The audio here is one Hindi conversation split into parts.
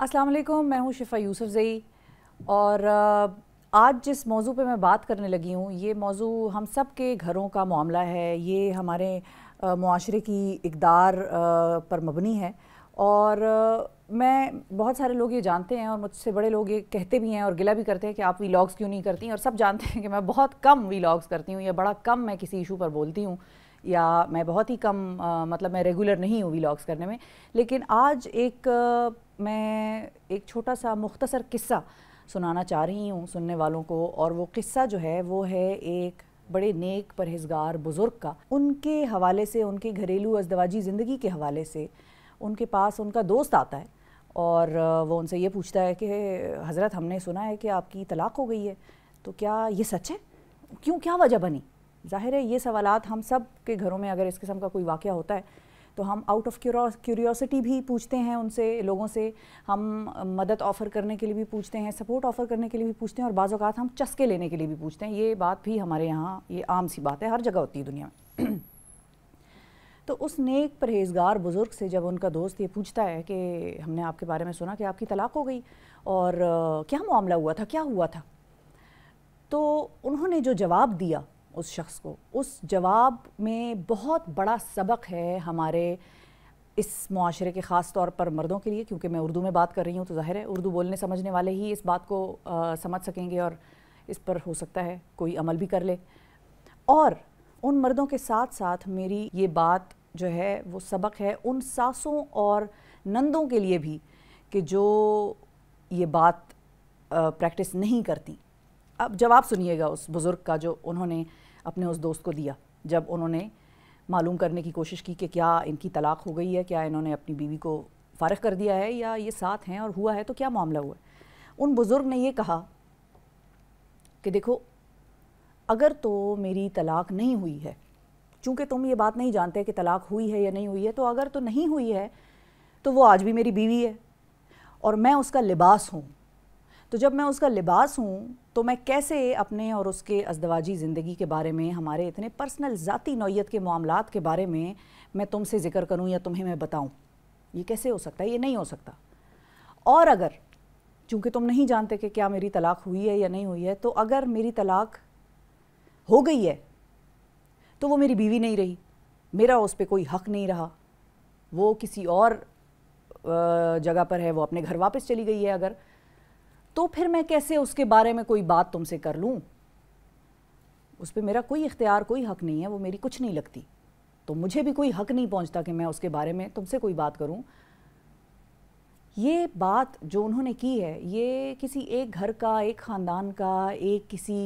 अस्सलाम वालेकुम मैं हूँ शिफा यूसुफ जई और आज जिस मौजू पे मैं बात करने लगी हूँ ये मौजू हम सब के घरों का मामला है ये हमारे माशरे की इकदार पर मबनी है और मैं बहुत सारे लोग ये जानते हैं और मुझसे बड़े लोग ये कहते भी हैं और गिला भी करते हैं कि आप लॉग्स क्यों नहीं करती और सब जानते हैं कि मैं बहुत कम लॉग्स करती हूँ या बड़ा कम मैं किसी इशू पर बोलती हूँ या मैं बहुत ही कम आ, मतलब मैं रेगुलर नहीं हूँ लॉग्स करने में लेकिन आज एक मैं एक छोटा सा मुख्तसर किस्सा सुनाना चाह रही हूँ सुनने वालों को और वो किस्सा जो है वो है एक बड़े नेक परहेजगार बुज़ुर्ग का उनके हवाले से उनकी घरेलू अजदवाजी ज़िंदगी के हवाले से उनके पास उनका दोस्त आता है और वो उनसे ये पूछता है कि हज़रत हमने सुना है कि आपकी तलाक हो गई है तो क्या ये सच है क्यों क्या वजह बनी ज़ाहिर है ये सवालत हम सब के घरों में अगर इस किस्म का कोई वाक़ होता है तो हम आउट ऑफ क्यूरियोसिटी भी पूछते हैं उनसे लोगों से हम मदद ऑफ़र करने के लिए भी पूछते हैं सपोर्ट ऑफ़र करने के लिए भी पूछते हैं और बाज़ात हम चस्के लेने के लिए भी पूछते हैं ये बात भी हमारे यहाँ ये आम सी बात है हर जगह होती है दुनिया में तो उस नेक परहेजगार बुज़ुर्ग से जब उनका दोस्त ये पूछता है कि हमने आपके बारे में सुना कि आपकी तलाक हो गई और क्या मामला हुआ था क्या हुआ था तो उन्होंने जो जवाब दिया उस शख्स को उस जवाब में बहुत बड़ा सबक है हमारे इस माशरे के ख़ास तौर पर मर्दों के लिए क्योंकि मैं उर्दू में बात कर रही हूँ तो ज़ाहिर है उर्दू बोलने समझने वाले ही इस बात को आ, समझ सकेंगे और इस पर हो सकता है कोई अमल भी कर ले और उन मर्दों के साथ साथ मेरी ये बात जो है वो सबक है उन सासों और नंदों के लिए भी कि जो ये बात प्रैक्टिस नहीं करती अब जवाब सुनिएगा उस बुज़ुर्ग का जो उन्होंने अपने उस दोस्त को दिया जब उन्होंने मालूम करने की कोशिश की कि क्या इनकी तलाक हो गई है क्या इन्होंने अपनी बीवी को फ़ारग कर दिया है या ये साथ हैं और हुआ है तो क्या मामला हुआ है उन बुज़ुर्ग ने ये कहा कि देखो अगर तो मेरी तलाक नहीं हुई है चूँकि तुम ये बात नहीं जानते कि तलाक हुई है या नहीं हुई है तो अगर तो नहीं हुई है तो वो आज भी मेरी बीवी है और मैं उसका लिबास हूँ तो जब मैं उसका लिबास हूँ तो मैं कैसे अपने और उसके अजदवाजी ज़िंदगी के बारे में हमारे इतने पर्सनल ज़ाती नौीयत के मामला के बारे में मैं तुमसे ज़िक्र करूँ या तुम्हें मैं बताऊँ ये कैसे हो सकता है ये नहीं हो सकता और अगर चूँकि तुम नहीं जानते कि क्या मेरी तलाक़ हुई है या नहीं हुई है तो अगर मेरी तलाक़ हो गई है तो वो मेरी बीवी नहीं रही मेरा उस पर कोई हक़ नहीं रहा वो किसी और जगह पर है वो अपने घर वापस चली गई है अगर तो फिर मैं कैसे उसके बारे में कोई बात तुमसे कर लूँ उस पर मेरा कोई इख्तियार कोई हक नहीं है वो मेरी कुछ नहीं लगती तो मुझे भी कोई हक नहीं पहुंचता कि मैं उसके बारे में तुमसे कोई बात करूं ये बात जो उन्होंने की है ये किसी एक घर का एक ख़ानदान का एक किसी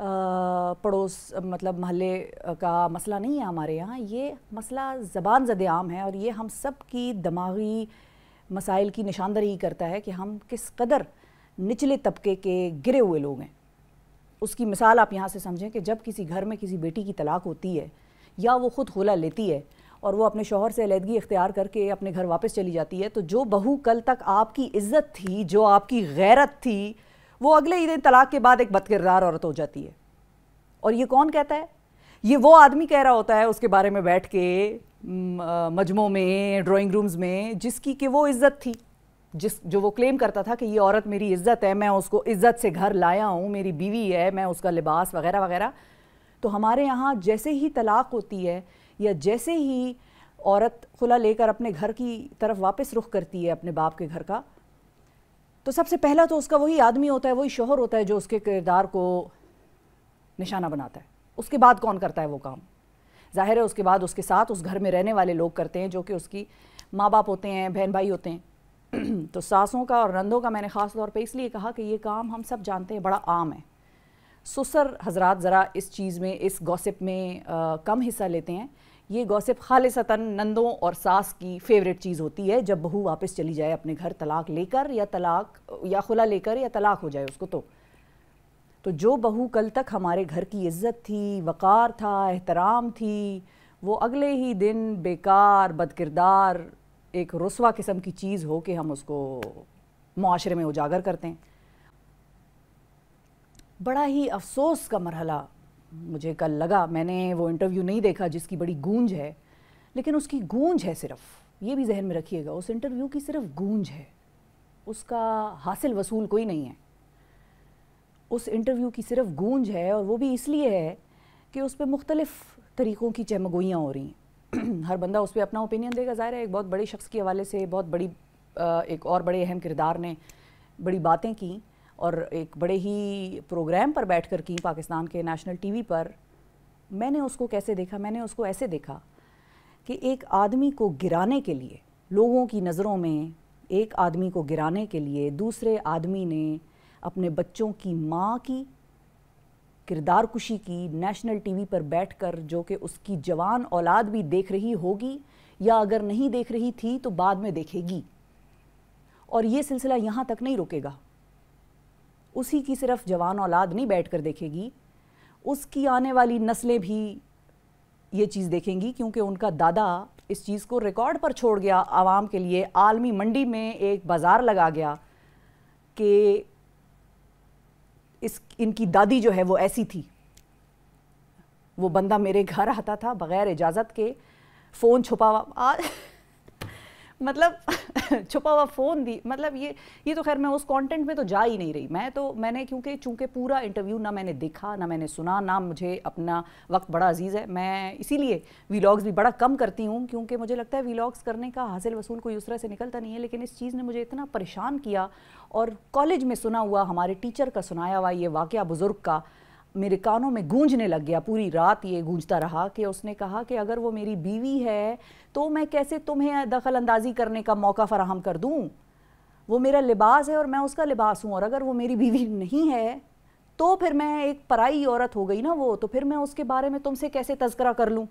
पड़ोस मतलब महल्ले का मसला नहीं है हमारे यहाँ ये मसला ज़बान जद आम है और ये हम सब की दिमागी मसाइल की निशानदही करता है कि हम किस कदर निचले तबके के गिरे हुए लोग हैं उसकी मिसाल आप यहाँ से समझें कि जब किसी घर में किसी बेटी की तलाक होती है या वो ख़ुद खुला लेती है और वो अपने शोहर से अलीदगी इख्तियार करके अपने घर वापस चली जाती है तो जो बहू कल तक आपकी इज्जत थी जो आपकी गैरत थी वो अगले ही दिन तलाक के बाद एक बदकिरदार औरत हो जाती है और ये कौन कहता है ये वो आदमी कह रहा होता है उसके बारे में बैठ के मजमों में ड्राइंग रूम्स में जिसकी कि वो इज्जत थी जिस जो वो क्लेम करता था कि ये औरत मेरी इज्जत है मैं उसको इज्जत से घर लाया हूँ मेरी बीवी है मैं उसका लिबास वगैरह वगैरह तो हमारे यहाँ जैसे ही तलाक होती है या जैसे ही औरत खुला लेकर अपने घर की तरफ वापस रुख करती है अपने बाप के घर का तो सबसे पहला तो उसका वही आदमी होता है वही शोहर होता है जो उसके किरदार को निशाना बनाता है उसके बाद कौन करता है वो काम जाहिर है उसके बाद उसके साथ उस घर में रहने वाले लोग करते हैं जो कि उसकी माँ बाप होते हैं बहन भाई होते हैं तो सासों का और रंधों का मैंने ख़ास तौर पे इसलिए कहा कि ये काम हम सब जानते हैं बड़ा आम है सुसर हजरात ज़रा इस चीज़ में इस गॉसिप में आ, कम हिस्सा लेते हैं ये गॉसिप खालिसता नंदों और सास की फेवरेट चीज़ होती है जब बहू वापस चली जाए अपने घर तलाक लेकर या तलाक या खुला लेकर या तलाक हो जाए उसको तो तो जो बहू कल तक हमारे घर की इज्जत थी वक़ार था एहतराम थी वो अगले ही दिन बेकार बदकिरदार एक रसवा किस्म की चीज़ हो कि हम उसको माशरे में उजागर करते हैं बड़ा ही अफसोस का मरहला मुझे कल लगा मैंने वो इंटरव्यू नहीं देखा जिसकी बड़ी गूंज है लेकिन उसकी गूंज है सिर्फ ये भी जहन में रखिएगा उस इंटरव्यू की सिर्फ गूंज है उसका हासिल वसूल कोई नहीं है उस इंटरव्यू की सिर्फ गूंज है और वो भी इसलिए है कि उस पर मुख्तलफ़ तरीक़ों की चमगोइयाँ हो रही हैं हर बंदा उस पर अपना ओपिनियन देगा ज़ाहिर है एक बहुत बड़े शख्स के हवाले से बहुत बड़ी एक और बड़े अहम किरदार ने बड़ी बातें की और एक बड़े ही प्रोग्राम पर बैठ कर की पाकिस्तान के नेशनल वी पर मैंने उसको कैसे देखा मैंने उसको ऐसे देखा कि एक आदमी को गिराने के लिए लोगों की नज़रों में एक आदमी को गिराने के लिए दूसरे आदमी ने अपने बच्चों की माँ की किरदार कुशी की नेशनल टीवी पर बैठकर जो कि उसकी जवान औलाद भी देख रही होगी या अगर नहीं देख रही थी तो बाद में देखेगी और ये सिलसिला यहाँ तक नहीं रुकेगा उसी की सिर्फ जवान औलाद नहीं बैठ कर देखेगी उसकी आने वाली नस्लें भी ये चीज़ देखेंगी क्योंकि उनका दादा इस चीज़ को रिकॉर्ड पर छोड़ गया आवाम के लिए आलमी मंडी में एक बाज़ार लगा गया कि इस इनकी दादी जो है वो ऐसी थी वो बंदा मेरे घर आता था बग़ैर इजाज़त के फ़ोन छुपा हुआ मतलब छुपा हुआ फ़ोन दी मतलब ये ये तो खैर मैं उस कंटेंट में तो जा ही नहीं रही मैं तो मैंने क्योंकि चूंकि पूरा इंटरव्यू ना मैंने देखा ना मैंने सुना ना मुझे अपना वक्त बड़ा अजीज़ है मैं इसीलिए वीलॉग्स भी बड़ा कम करती हूँ क्योंकि मुझे लगता है वीलॉग्स करने का हासिल वसूल कोई उस तरह से निकलता नहीं है लेकिन इस चीज़ ने मुझे इतना परेशान किया और कॉलेज में सुना हुआ हमारे टीचर का सुनाया हुआ ये वाक़ बुज़ुर्ग का मेरे कानों में गूंजने लग गया पूरी रात ये गूंजता रहा कि उसने कहा कि अगर वो मेरी बीवी है तो मैं कैसे तुम्हें दखल अंदाजी करने का मौका फ़राहम कर दूँ वो मेरा लिबास है और मैं उसका लिबास हूँ और अगर वो मेरी बीवी नहीं है तो फिर मैं एक पराई औरत हो गई ना वो तो फिर मैं उसके बारे में तुमसे कैसे तस्करा कर लूँ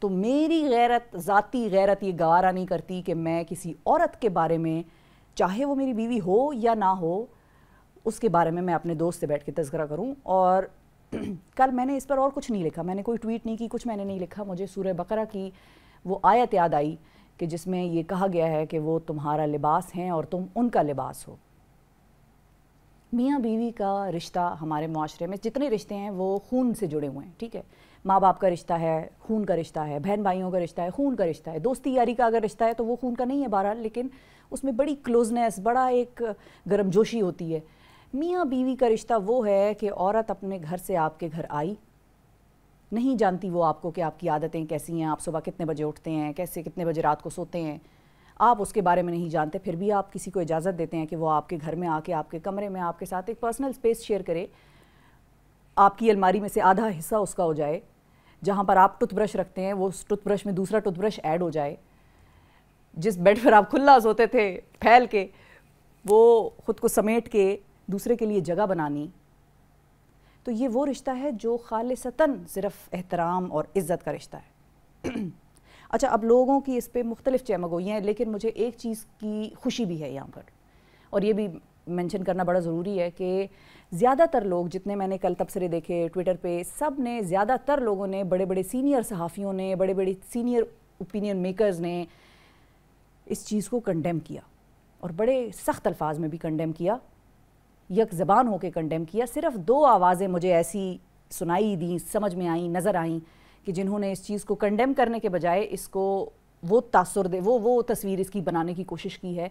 तो मेरी गैरत ज़ाती गैरत ये गवारा नहीं करती कि मैं किसी औरत के बारे में चाहे वो मेरी बीवी हो या ना हो उसके बारे में मैं अपने दोस्त से बैठ के तस्करा करूँ और कल मैंने इस पर और कुछ नहीं लिखा मैंने कोई ट्वीट नहीं की कुछ मैंने नहीं लिखा मुझे सूर्य बकरा की वो आयत याद आई कि जिसमें ये कहा गया है कि वो तुम्हारा लिबास हैं और तुम उनका लिबास हो मियाँ बीवी का रिश्ता हमारे माशरे में जितने रिश्ते हैं वो खून से जुड़े हुए हैं ठीक है माँ बाप का रिश्ता है खून का रिश्ता है बहन भाइयों का रिश्ता है खून का रिश्ता है दोस्ती यारी का अगर रिश्ता है तो वो खून का नहीं है बहरहाल लेकिन उसमें बड़ी क्लोजनेस बड़ा एक गर्मजोशी होती है मियाँ बीवी का रिश्ता वो है कि औरत अपने घर से आपके घर आई नहीं जानती वो आपको कि आपकी आदतें कैसी हैं आप सुबह कितने बजे उठते हैं कैसे कितने बजे रात को सोते हैं आप उसके बारे में नहीं जानते फिर भी आप किसी को इजाज़त देते हैं कि वो आपके घर में आके आपके कमरे में आपके साथ एक पर्सनल स्पेस शेयर करे आपकी अलमारी में से आधा हिस्सा उसका हो जाए जहाँ पर आप टूथब्रश रखते हैं वो उस टूथब्रश में दूसरा टूथब्रश ऐड हो जाए जिस बेड पर आप खुला सोते थे फैल के वो ख़ुद को समेट के दूसरे के लिए जगह बनानी तो ये वो रिश्ता है जो खालसता सिर्फ एहतराम और इज़्ज़त का रिश्ता है अच्छा अब लोगों की इस पर मुख्तलिफ़ चैमगोइयाँ हैं लेकिन मुझे एक चीज़ की खुशी भी है यहाँ पर और ये भी मेंशन करना बड़ा ज़रूरी है कि ज़्यादातर लोग जितने मैंने कल तबसरे देखे ट्विटर पे सब ने ज़्यादातर लोगों ने बड़े बड़े सीनियर सहाफ़ियों ने बड़े बड़े सीनियर ओपिनियन मेकर्स ने इस चीज़ को कंडेम किया और बड़े सख्त अल्फाज में भी कंडेम किया यक जबान होकर कंडेम किया सिर्फ दो आवाज़ें मुझे ऐसी सुनाई दी समझ में आई नज़र आई कि जिन्होंने इस चीज़ को कंडेम करने के बजाय इसको वो तासर दे वो वो तस्वीर इसकी बनाने की कोशिश की है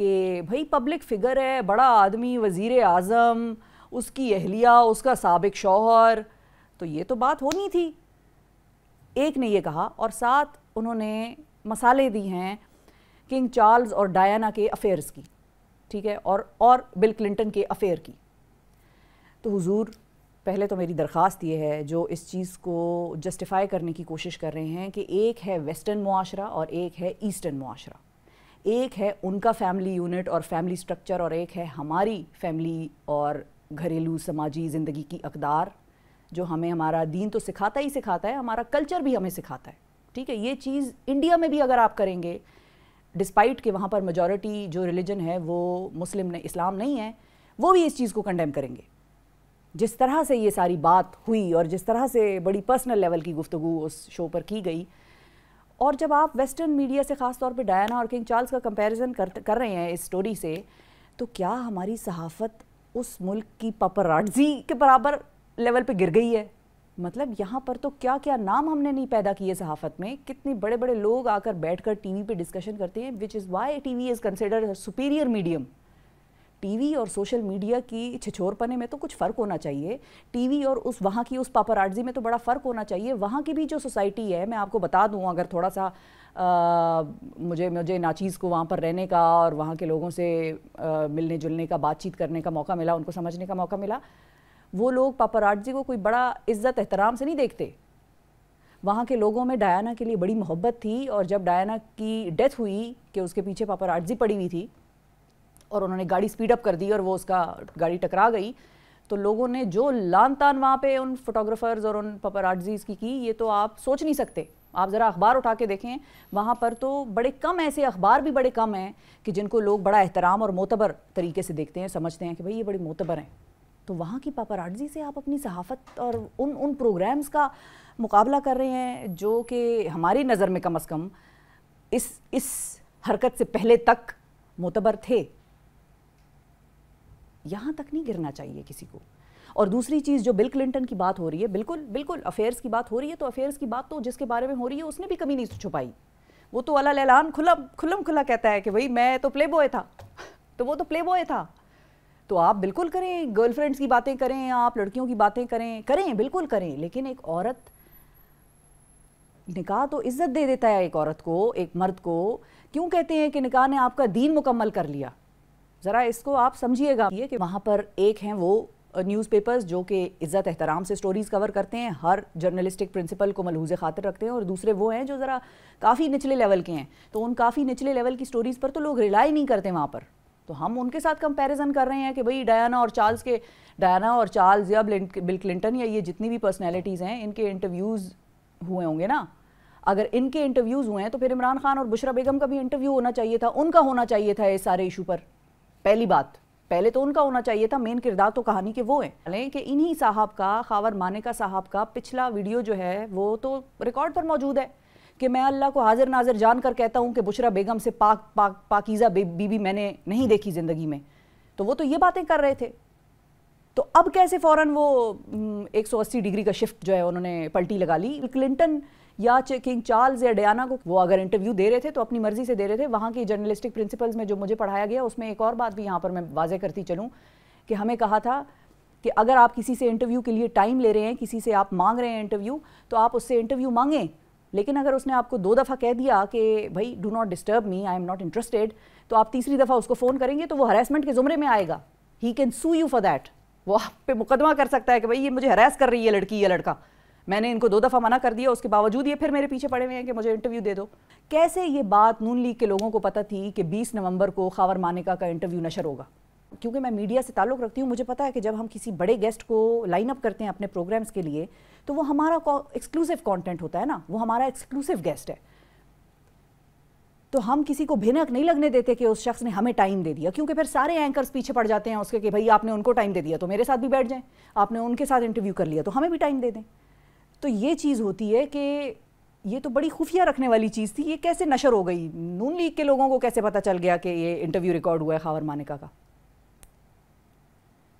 कि भाई पब्लिक फिगर है बड़ा आदमी वज़ी अज़म उसकी अहलिया उसका सबक शौहर तो ये तो बात होनी थी एक ने ये कहा और साथ उन्होंने मसाले दी हैं किंग चार्ल्स और डायना के अफेयर्स की ठीक है और और बिल क्लिंटन के अफेयर की तो हुजूर पहले तो मेरी दरख्वास्त ये है जो इस चीज़ को जस्टिफाई करने की कोशिश कर रहे हैं कि एक है वेस्टर्न माशरा और एक है ईस्टर्न माशरा एक है उनका फैमिली यूनिट और फैमिली स्ट्रक्चर और एक है हमारी फैमिली और घरेलू समाजी ज़िंदगी की अकदार जो हमें हमारा दीन तो सिखाता ही सिखाता है हमारा कल्चर भी हमें सिखाता है ठीक है ये चीज़ इंडिया में भी अगर आप करेंगे डिस्पाइट कि वहाँ पर मेजोरिटी जो रिलीजन है वो मुस्लिम ने इस्लाम नहीं है वो भी इस चीज़ को कंडेम करेंगे जिस तरह से ये सारी बात हुई और जिस तरह से बड़ी पर्सनल लेवल की गुफ्तु उस शो पर की गई और जब आप वेस्टर्न मीडिया से ख़ास तौर पर डायना और किंग चार्ल्स का कंपैरिजन कर कर रहे हैं इस स्टोरी से तो क्या हमारी सहाफ़त उस मुल्क की पपराटजी के बराबर लेवल पर गिर गई है मतलब यहाँ पर तो क्या क्या नाम हमने नहीं पैदा किए सहाफ़त में कितने बड़े बड़े लोग आकर बैठकर टीवी पे डिस्कशन करते हैं which is why T V is consider superior medium TV और सोशल मीडिया की छिछोरपने में तो कुछ फ़र्क होना चाहिए टीवी और उस वहाँ की उस पापरार्जी में तो बड़ा फ़र्क होना चाहिए वहाँ की भी जो सोसाइटी है मैं आपको बता दूँ अगर थोड़ा सा आ, मुझे मुझे नाचीज़ को वहाँ पर रहने का और वहाँ के लोगों से आ, मिलने जुलने का बातचीत करने का मौका मिला उनको समझने का मौका मिला वो लोग पापाराजी को कोई बड़ा इज्जत एहतराम से नहीं देखते वहाँ के लोगों में डायना के लिए बड़ी मोहब्बत थी और जब डायना की डेथ हुई कि उसके पीछे पापाराजी पड़ी हुई थी और उन्होंने गाड़ी स्पीड अप कर दी और वो उसका गाड़ी टकरा गई तो लोगों ने जो लान तान वहाँ पर उन फोटोग्राफर्स और उन पपराजीज की की ये तो आप सोच नहीं सकते आप ज़रा अखबार उठा के देखें वहाँ पर तो बड़े कम ऐसे अखबार भी बड़े कम हैं कि जिनको लोग बड़ा एहतराम और मोतबर तरीके से देखते हैं समझते हैं कि भाई ये बड़े मोतबर हैं तो वहाँ की पापाराजी से आप अपनी सहाफ़त और उन उन प्रोग्राम्स का मुकाबला कर रहे हैं जो कि हमारी नज़र में कम अज़ कम इस इस हरकत से पहले तक मोतबर थे यहाँ तक नहीं गिरना चाहिए किसी को और दूसरी चीज़ जो बिल क्लिंटन की बात हो रही है बिल्कुल बिल्कुल अफेयर्स की बात हो रही है तो अफेयर्स की बात तो जिसके बारे में हो रही है उसने भी कमी नहीं छुपाई वो तो अला लैलान खुला खुलम खुला कहता है कि भाई मैं तो प्ले बॉय था तो वो तो प्ले बॉय था तो आप बिल्कुल करें गर्लफ्रेंड्स की बातें करें आप लड़कियों की बातें करें करें बिल्कुल करें लेकिन एक औरत निकाह तो इज्जत दे देता है एक औरत को एक मर्द को क्यों कहते हैं कि निकाह ने आपका दीन मुकम्मल कर लिया ज़रा इसको आप समझिएगा ये कि वहाँ पर एक हैं वो न्यूज़पेपर्स जो कि इज़्ज़त एहतराम से स्टोरीज़ कवर करते हैं हर जर्नलिस्टिक प्रिंसिपल को मलहूज खातिर रखते हैं और दूसरे वो हैं जो ज़रा काफ़ी निचले लेवल के हैं तो उन काफ़ी निचले लेवल की स्टोरीज़ पर तो लोग रिलाई नहीं करते वहाँ पर तो हम उनके साथ कंपैरिजन कर रहे हैं कि भाई डायना और चार्ल्स के डायना और चार्ल्स या बिल क्लिंटन या ये जितनी भी पर्सनैलिटीज़ हैं इनके इंटरव्यूज़ हुए होंगे ना अगर इनके इंटरव्यूज़ हुए हैं तो फिर इमरान खान और बुशरा बेगम का भी इंटरव्यू होना चाहिए था उनका होना चाहिए था इस सारे इशू पर पहली बात पहले तो उनका होना चाहिए था मेन किरदार तो कहानी के वो हैं कि इन्हीं साहब का खावर मानिका साहब का पिछला वीडियो जो है वो तो रिकॉर्ड पर मौजूद है कि मैं अल्लाह को हाजिर नाजिर जान कर कहता हूँ कि बुशरा बेगम से पाक पाक पाकिज़ा बीबी मैंने नहीं देखी ज़िंदगी में तो वो तो ये बातें कर रहे थे तो अब कैसे फ़ौर वो 180 हम्म, डिग्री का शिफ्ट जो है उन्होंने पलटी लगा ली क्लिंटन या किंग चार्ल्स या डयाना को वो अगर इंटरव्यू दे रहे थे तो अपनी मर्ज़ी से दे रहे थे वहाँ की जर्नलिस्टिक प्रिंसिपल्स में जो मुझे पढ़ाया गया उसमें एक और बात भी यहाँ पर मैं वाजे करती चलूँ कि हमें कहा था कि अगर आप किसी से इंटरव्यू के लिए टाइम ले रहे हैं किसी से आप मांग रहे हैं इंटरव्यू तो आप उससे इंटरव्यू मांगें लेकिन अगर उसने आपको दो दफ़ा कह दिया कि भाई do not disturb me I am not interested तो आप तीसरी दफ़ा उसको फ़ोन करेंगे तो वो हरासमेंट के ज़ुमरे में आएगा ही can sue you for that वो आप पे मुकदमा कर सकता है कि भाई ये मुझे हरास कर रही है लड़की या लड़का मैंने इनको दो दफ़ा मना कर दिया उसके बावजूद ये फिर मेरे पीछे पड़े हुए हैं कि मुझे इंटरव्यू दे दो कैसे ये बात नून लीग के लोगों को पता थी कि 20 नवंबर को खावर मानिका का इंटरव्यू नशर होगा क्योंकि मैं मीडिया से ताल्लुक़ रखती हूँ मुझे पता है कि जब हम किसी बड़े गेस्ट को लाइनअप करते हैं अपने प्रोग्राम्स के लिए तो वो हमारा एक्सक्लूसिव कंटेंट होता है ना वो हमारा एक्सक्लूसिव गेस्ट है तो हम किसी को भिनक नहीं लगने देते कि उस शख्स ने हमें टाइम दे दिया क्योंकि फिर सारे एंकर्स पीछे पड़ जाते हैं उसके कि भाई आपने उनको टाइम दे दिया तो मेरे साथ भी बैठ जाएं आपने उनके साथ इंटरव्यू कर लिया तो हमें भी टाइम दे दें तो ये चीज़ होती है कि ये तो बड़ी खुफिया रखने वाली चीज़ थी ये कैसे नशर हो गई नून लीग के लोगों को कैसे पता चल गया कि ये इंटरव्यू रिकॉर्ड हुआ है खावर मानिका का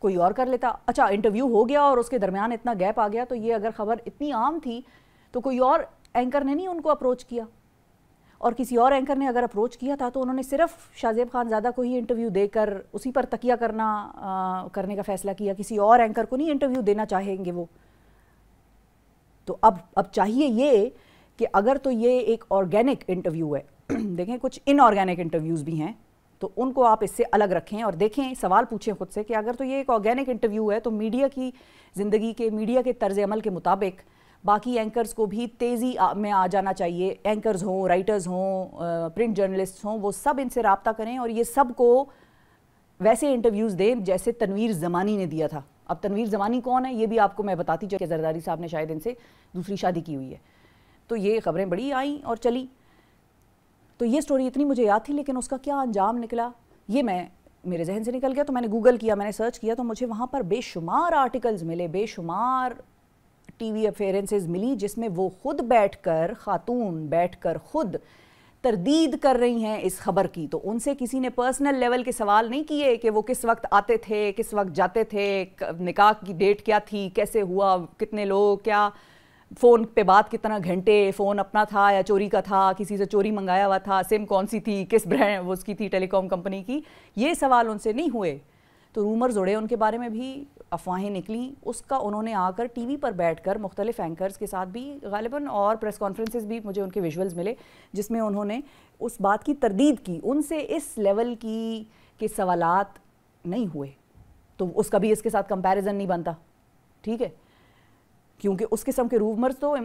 कोई और कर लेता अच्छा इंटरव्यू हो गया और उसके दरमियान इतना गैप आ गया तो ये अगर खबर इतनी आम थी तो कोई और एंकर ने नहीं उनको अप्रोच किया और किसी और एंकर ने अगर अप्रोच किया था तो उन्होंने सिर्फ शाहजेब खान ज़्यादा को ही इंटरव्यू देकर उसी पर तकिया करना आ, करने का फ़ैसला किया किसी और एंकर को नहीं इंटरव्यू देना चाहेंगे वो तो अब अब चाहिए ये कि अगर तो ये एक ऑर्गेनिक इंटरव्यू है देखें कुछ इनऑर्गेनिक इंटरव्यूज़ भी हैं तो उनको आप इससे अलग रखें और देखें सवाल पूछें खुद से कि अगर तो ये एक ऑर्गेनिक इंटरव्यू है तो मीडिया की ज़िंदगी के मीडिया के तर्ज अमल के मुताबिक बाकी एंकर्स को भी तेज़ी में आ जाना चाहिए एंकर्स हों राइटर्स हों प्रिंट जर्नलिस्ट हों वो सब इनसे रबता करें और ये सब को वैसे इंटरव्यूज़ दें जैसे तनवीर ज़मानी ने दिया था अब तनवीर ज़मानी कौन है ये भी आपको मैं बताती चल कि जरदारी साहब ने शायद इनसे दूसरी शादी की हुई है तो ये खबरें बड़ी आई और चली तो ये स्टोरी इतनी मुझे याद थी लेकिन उसका क्या अंजाम निकला ये मैं मेरे जहन से निकल गया तो मैंने गूगल किया मैंने सर्च किया तो मुझे वहाँ पर बेशुमार आर्टिकल्स मिले बेशुमार टीवी अफेयरेंसेस मिली जिसमें वो खुद बैठकर खातून बैठकर खुद तरदीद कर रही हैं इस खबर की तो उनसे किसी ने पर्सनल लेवल के सवाल नहीं किए कि वो किस वक्त आते थे किस वक्त जाते थे निकाह की डेट क्या थी कैसे हुआ कितने लोग क्या फ़ोन पे बात कितना घंटे फ़ोन अपना था या चोरी का था किसी से चोरी मंगाया हुआ था सिम कौन सी थी किस ब्रांड वो उसकी थी टेलीकॉम कंपनी की ये सवाल उनसे नहीं हुए तो रूमर उड़े उनके बारे में भी अफवाहें निकली उसका उन्होंने आकर टीवी पर बैठकर मुख्तलिफ एंकर्स के साथ भी गालिबा और प्रेस कॉन्फ्रेंसेस भी मुझे उनके विजुअल्स मिले जिसमें उन्होंने उस बात की तरदीद की उनसे इस लेवल की के सवालत नहीं हुए तो उसका भी इसके साथ कंपैरिजन नहीं बनता ठीक है क्योंकि उस किस्म के रूमर्स तो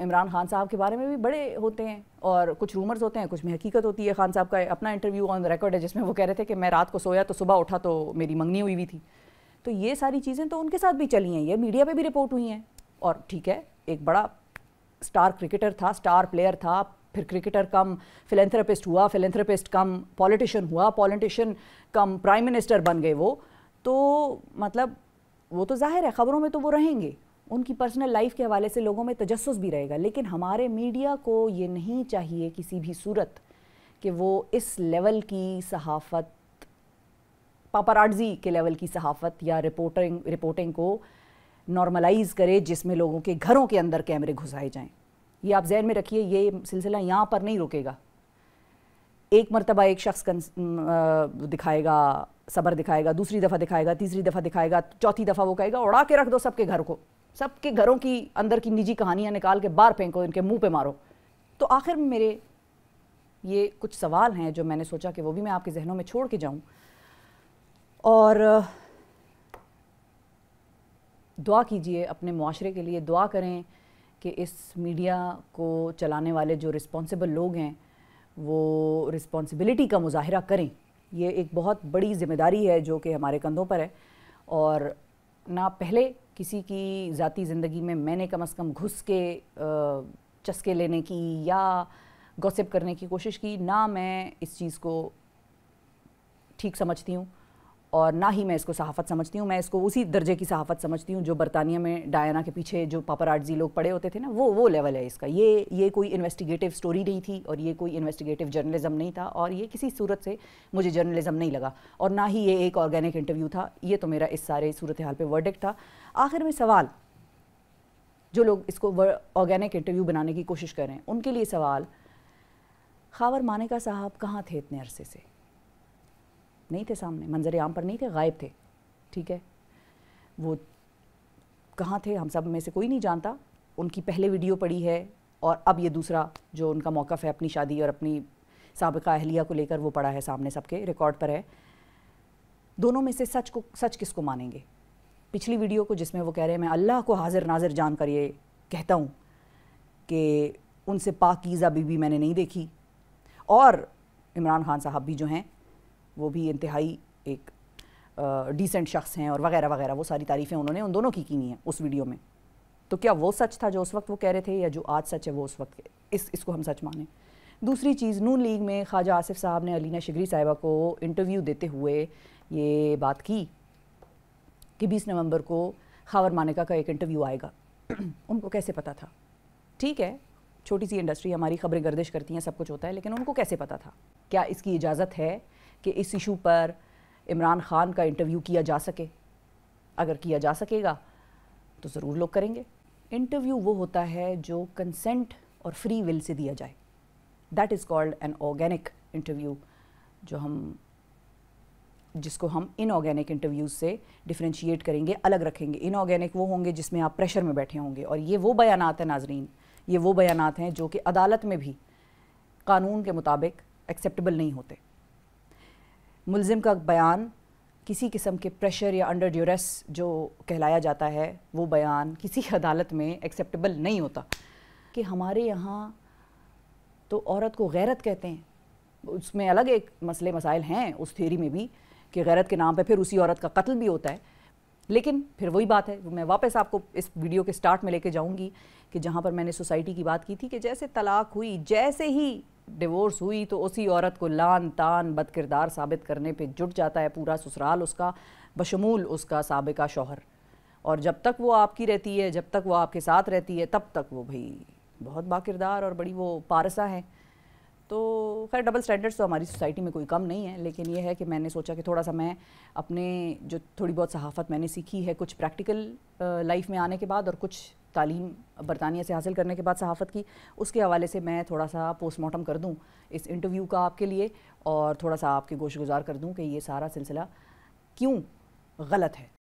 इमरान खान साहब के बारे में भी बड़े होते हैं और कुछ रूमर्स होते हैं कुछ में हकीकत होती है खान साहब का अपना इंटरव्यू ऑन रिकॉर्ड है जिसमें वो कह रहे थे कि मैं रात को सोया तो सुबह उठा तो मेरी मंगनी हुई हुई थी तो ये सारी चीज़ें तो उनके साथ भी चली हैं ये मीडिया पर भी रिपोर्ट हुई हैं और ठीक है एक बड़ा स्टार क्रिकेटर था स्टार प्लेयर था फिर क्रिकेटर कम फिलेंथ्रापिस्ट हुआ फिलेंथ्रापिस्ट कम पॉलिटिशियन हुआ पॉलिटिशियन कम प्राइम मिनिस्टर बन गए वो तो मतलब वो तो जाहिर है ख़बरों में तो वो रहेंगे उनकी पर्सनल लाइफ के हवाले से लोगों में तजस भी रहेगा लेकिन हमारे मीडिया को ये नहीं चाहिए किसी भी सूरत कि वो इस लेवल की सहाफ़त पापाराडजी के लेवल की सहाफ़त या रिपोर्टिंग रिपोर्टिंग को नॉर्मलाइज करे जिसमें लोगों के घरों के अंदर कैमरे घुसाए जाएं ये आप जहन में रखिए ये सिलसिला यहाँ पर नहीं रुकेगा एक मरतबा एक शख्स दिखाएगा सबर दिखाएगा दूसरी दफ़ा दिखाएगा तीसरी दफ़ा दिखाएगा चौथी दफ़ा वो कहेगा उड़ा के रख दो सबके घर को सबके घरों की अंदर की निजी कहानियाँ निकाल के बाहर फेंको इनके मुंह पे मारो तो आखिर में मेरे ये कुछ सवाल हैं जो मैंने सोचा कि वो भी मैं आपके जहनों में छोड़ के जाऊँ और दुआ कीजिए अपने माशरे के लिए दुआ करें कि इस मीडिया को चलाने वाले जो रिस्पॉन्सिबल लोग हैं वो रिस्पॉन्सिबिलिटी का मुजाहरा करें ये एक बहुत बड़ी ज़िम्मेदारी है जो कि हमारे कंधों पर है और ना पहले किसी की ज़ाती ज़िंदगी में मैंने कम अज़ कम घुस के चस्के लेने की या गॉसिप करने की कोशिश की ना मैं इस चीज़ को ठीक समझती हूँ और ना ही मैं इसको सहाफ़त समझती हूँ मैं इसको उसी दर्जे की सहाफ़त समझती हूँ जो बरतानिया में डायना के पीछे जो पापराजी लोग पड़े होते थे ना वो वो लेवल है इसका ये ये कोई इन्वेस्टिगेटिव स्टोरी नहीं थी और ये कोई इन्वेस्टिगेटिव जर्नलिज्म नहीं था और ये किसी सूरत से मुझे जर्नलिज्म नहीं लगा और ना ही ये एक ऑर्गेनिक इंटरव्यू था ये तो मेरा इस सारे सूरत हाल पर वर्डिक था आखिर में सवाल जो लोग इसको ऑर्गेनिक इंटरव्यू बनाने की कोशिश करें उनके लिए सवाल खावर मानिका साहब कहाँ थे इतने अरसे से नहीं थे सामने मंजर आम पर नहीं थे गायब थे ठीक है वो कहाँ थे हम सब में से कोई नहीं जानता उनकी पहले वीडियो पड़ी है और अब ये दूसरा जो उनका मौक़ है अपनी शादी और अपनी सबका अहलिया को लेकर वो पड़ा है सामने सबके रिकॉर्ड पर है दोनों में से सच को सच किसको मानेंगे पिछली वीडियो को जिसमें वो कह रहे हैं मैं अल्लाह को हाजिर नाजिर जान कर ये कहता हूँ कि उनसे पाकीज़ा बीबी मैंने नहीं देखी और इमरान खान साहब भी जो हैं वो भी इंतहाई एक डिसेंट शख्स हैं और वगैरह वगैरह वो सारी तारीफ़ें उन्होंने उन दोनों की की हैं उस वीडियो में तो क्या वो सच था जो उस वक्त वो कह रहे थे या जो आज सच है वो उस वक्त इस इसको हम सच माने दूसरी चीज़ नून लीग में ख्वाजा आसिफ साहब ने अलीना शिगरी साहिबा को इंटरव्यू देते हुए ये बात की कि 20 नवंबर को खावर मानिका का एक इंटरव्यू आएगा उनको कैसे पता था ठीक है छोटी सी इंडस्ट्री हमारी खबरें गर्दिश करती हैं सब कुछ होता है लेकिन उनको कैसे पता था क्या इसकी इजाज़त है कि इस इशू पर इमरान खान का इंटरव्यू किया जा सके अगर किया जा सकेगा तो ज़रूर लोग करेंगे इंटरव्यू वो होता है जो कंसेंट और फ्री विल से दिया जाए that is called an organic interview जो हम जिसको हम इनऑर्गेनिक इंटरव्यूज़ से डिफ्रेंशिएट करेंगे अलग रखेंगे इनऑर्गेनिक वो होंगे जिसमें आप प्रेशर में बैठे होंगे और ये वो आते हैं नाजरीन ये वो बयान हैं जो कि अदालत में भी कानून के मुताबिक एक्सेप्टेबल नहीं होते मुलज़िम का बयान किसी किस्म के प्रेशर या अंडर ड्यूरेस जो कहलाया जाता है वो बयान किसी अदालत में एक्सेप्टेबल नहीं होता कि हमारे यहाँ तो औरत को गैरत कहते हैं उसमें अलग एक मसले मसाइल हैं उस थेरी में भी कि गैरत के नाम पे फिर उसी औरत का कत्ल भी होता है लेकिन फिर वही बात है मैं वापस आपको इस वीडियो के स्टार्ट में लेके जाऊंगी कि जहाँ पर मैंने सोसाइटी की बात की थी कि जैसे तलाक हुई जैसे ही डिवोर्स हुई तो उसी औरत को लान तान किरदार साबित करने पे जुट जाता है पूरा ससुराल उसका बशमूल उसका सबका शौहर और जब तक वो आपकी रहती है जब तक वो आपके साथ रहती है तब तक वो भाई बहुत बाकिरदार और बड़ी वो पारसा है तो खैर डबल स्टैंडर्ड्स तो हमारी सोसाइटी में कोई कम नहीं है लेकिन ये है कि मैंने सोचा कि थोड़ा सा मैं अपने जो थोड़ी बहुत सहाफत मैंने सीखी है कुछ प्रैक्टिकल लाइफ में आने के बाद और कुछ तालीम बरतानिया से हासिल करने के बाद सहाफत की उसके हवाले से मैं थोड़ा सा पोस्टमार्टम कर दूँ इस इंटरव्यू का आपके लिए और थोड़ा सा आपके गोश गुजार कर दूँ कि ये सारा सिलसिला क्यों गलत है